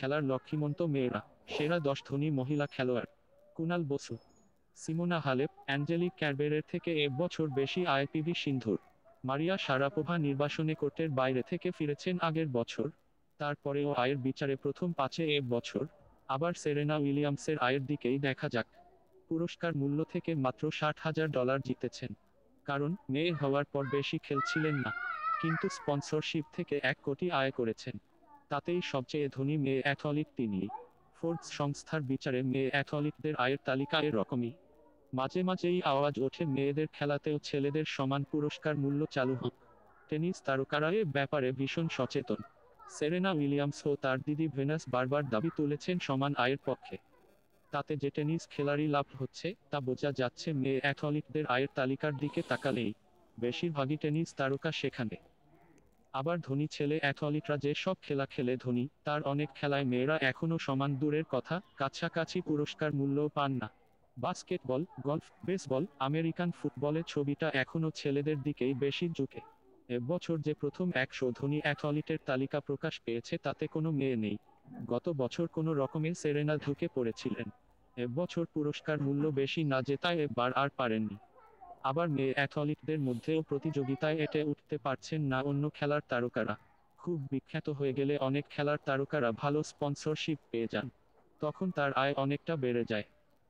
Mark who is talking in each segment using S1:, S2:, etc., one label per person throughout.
S1: খেলার লক্ষ্মীমন্ত মেয়েরা সেরা দশ ধনী মহিলা খেলোয়াড় Kunal Basu Simona Halep Angelique ক্যারবেরের থেকে এক বছর বেশি আইপিভি সিন্ধুর মারিয়া সারাপোভা নির্বাসনে কোর্টের বাইরে থেকে ফিরেছেন আগের বছর তারপরেও আয়ের বিচারে প্রথম পাঁচে এক বছর আবার সেরেনা উইলিয়ামসের আয়ের দিকেই দেখা যাক পুরস্কার মূল্য থেকে মাত্র ষাট হাজার ডলার জিতেছেন কারণ মেয়ে হওয়ার পর বেশি খেলছিলেন না কিন্তু স্পন্সরশিপ থেকে এক কোটি আয় করেছেন তাতেই সবচেয়ে ধনী মেয়ে অ্যাথলিট তিনি ফোর্স সংস্থার বিচারে মেয়ে অ্যাথলিটদের আয়ের তালিকা এরকমই মাঝে মাঝেই আওয়াজ ওঠে মেয়েদের খেলাতেও ছেলেদের সমান পুরস্কার মূল্য চালু হোক টেনিস তারকারা এ ব্যাপারে ভীষণ সচেতন সেরেনা উইলিয়ামস ও তার দিদি ভেনাস বারবার দাবি তুলেছেন সমান আয়ের পক্ষে তাতে যে টেনিস খেলারই লাভ হচ্ছে তা বোঝা যাচ্ছে মেয়ে অ্যাথলিটদের আয়ের তালিকার দিকে তাকালেই বেশিরভাগই টেনিস তারকা সেখানে আবার ধনী ছেলে অ্যাথলিটরা যে সব খেলা খেলে ধনী তার অনেক খেলায় মেয়েরা এখনও সমান দূরের কথা কাছাকাছি পুরস্কার মূল্য পান না বাস্কেটবল গলফ বেসবল আমেরিকান ফুটবলের ছবিটা এখনও ছেলেদের দিকেই বেশি ঝুঁকে এবছর যে প্রথম একশো ধনী অ্যাথলিটের তালিকা প্রকাশ পেয়েছে তাতে কোনো মেয়ে নেই গত বছর কোনো রকমে সেরেনা ঢুকে পড়েছিলেন এবছর পুরস্কার মূল্য বেশি না যেতায় এবার আর পারেননি আবার মেয়ে অ্যাথলিটদের মধ্যেও প্রতিযোগিতায় এটে উঠতে পারছেন না অন্য খেলার তারকারা খুব বিখ্যাত হয়ে গেলে অনেক খেলার তারকারা ভালো স্পন্সরশিপ পেয়ে যান তখন তার আয় অনেকটা বেড়ে যায়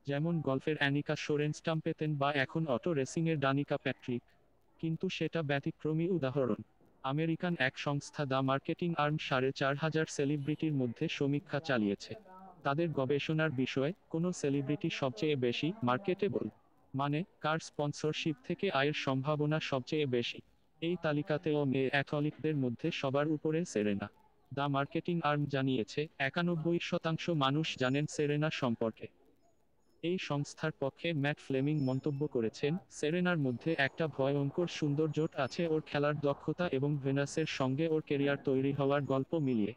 S1: যেমন গল্ফের অ্যানিকা সোরেন পেতেন বা এখন অটো রেসিংয়ের ডানিকা প্যাট্রিক কিন্তু সেটা ব্যতিক্রমী উদাহরণ আমেরিকান এক সংস্থা দ্য মার্কেটিং আর্ম সাড়ে চার হাজার সেলিব্রিটির মধ্যে সমীক্ষা চালিয়েছে তাদের গবেষণার বিষয়ে কোনো সেলিব্রিটি সবচেয়ে বেশি মার্কেটেবল মানে কার স্পন্সরশিপ থেকে আয়ের সম্ভাবনা সবচেয়ে বেশি এই তালিকাতেও মেয়ে অ্যাথলিকদের মধ্যে সবার উপরে সেরেনা দ্য মার্কেটিং আর্ম জানিয়েছে একানব্বই শতাংশ মানুষ জানেন সেরেনা সম্পর্কে এই সংস্থার পক্ষে ম্যাট ফ্লেমিং মন্তব্য করেছেন সেরেনার মধ্যে একটা ভয়ঙ্কর সুন্দর জোট আছে ওর খেলার দক্ষতা এবং ভেনাসের সঙ্গে ওর কেরিয়ার তৈরি হওয়ার গল্প মিলিয়ে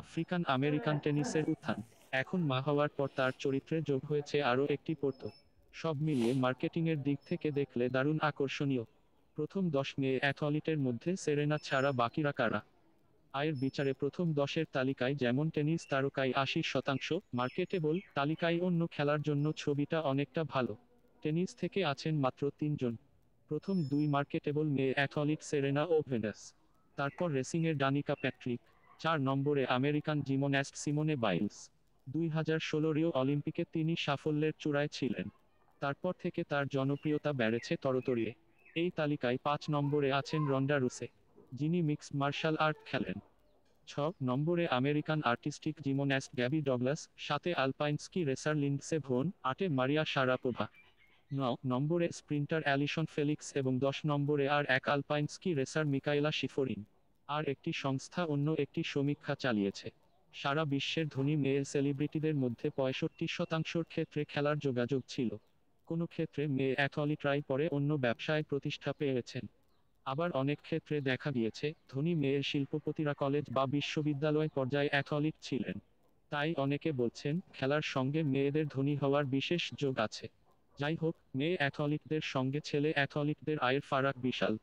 S1: আফ্রিকান আমেরিকান টেনিসের উত্থান এখন মা হওয়ার পর তার চরিত্রে যোগ হয়েছে আরও একটি পর্তক সব মিলিয়ে মার্কেটিংয়ের দিক থেকে দেখলে দারুণ আকর্ষণীয় প্রথম দশ মেয়ে অ্যাথলিটের মধ্যে সেরেনা ছাড়া বাকিরা কারা আয়ের বিচারে প্রথম দশের তালিকায় যেমন টেনিস তারকায় আশি শতাংশ মার্কেটেবল তালিকায় অন্য খেলার জন্য ছবিটা অনেকটা ভালো টেনিস থেকে আছেন মাত্র তিনজন প্রথম দুই মার্কেটেবল মেয়ে অ্যাথলিট সেরেনা ও ভেনাস তারপর রেসিংয়ের ডানিকা প্যাট্রিক চার নম্বরে আমেরিকান জিমোন্যাস্ট সিমোনে বাইলস দুই হাজার ষোলো রিও অলিম্পিকে তিনি সাফল্যের চূড়ায় ছিলেন তারপর থেকে তার জনপ্রিয়তা বেড়েছে তরতরিয়ে এই তালিকায় পাঁচ নম্বরে আছেন রন্ডা রুসে যিনি মিক্স মার্শাল আর্ট খেলেন ছ নম্বরে American artistic gymnast Gabby Douglas সাথে আলপাইনস্কি রেসার লিন্ডসে ভোন আটে মারিয়া সারাপোভা ন নম্বরে স্প্রিন্টার অ্যালিসন ফেলিক্স এবং দশ নম্বরে আর এক আলপাইনস্কি রেসার মিকাইলা শিফরিন আর একটি সংস্থা অন্য একটি সমীক্ষা চালিয়েছে সারা বিশ্বের ধনী মেয়ের সেলিব্রিটিদের মধ্যে পঁয়ষট্টি শতাংশর ক্ষেত্রে খেলার যোগাযোগ ছিল কোনো ক্ষেত্রে মেয়ে অ্যাথলিট রাই পরে অন্য ব্যবসায় প্রতিষ্ঠা পেয়েছেন আবার অনেক ক্ষেত্রে দেখা গিয়েছে ধনী মেয়ের শিল্পপতিরা কলেজ বা বিশ্ববিদ্যালয় পর্যায়ে অ্যাথলিট ছিলেন তাই অনেকে বলছেন খেলার সঙ্গে মেয়েদের ধনী হওয়ার বিশেষ যোগ আছে যাই হোক মেয়ে অ্যাথলিটদের সঙ্গে ছেলে অ্যাথলিটদের আয়ের ফারাক বিশাল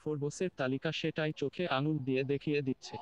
S1: ফোরবোসের তালিকা সেটাই চোখে আঙুল দিয়ে দেখিয়ে দিচ্ছে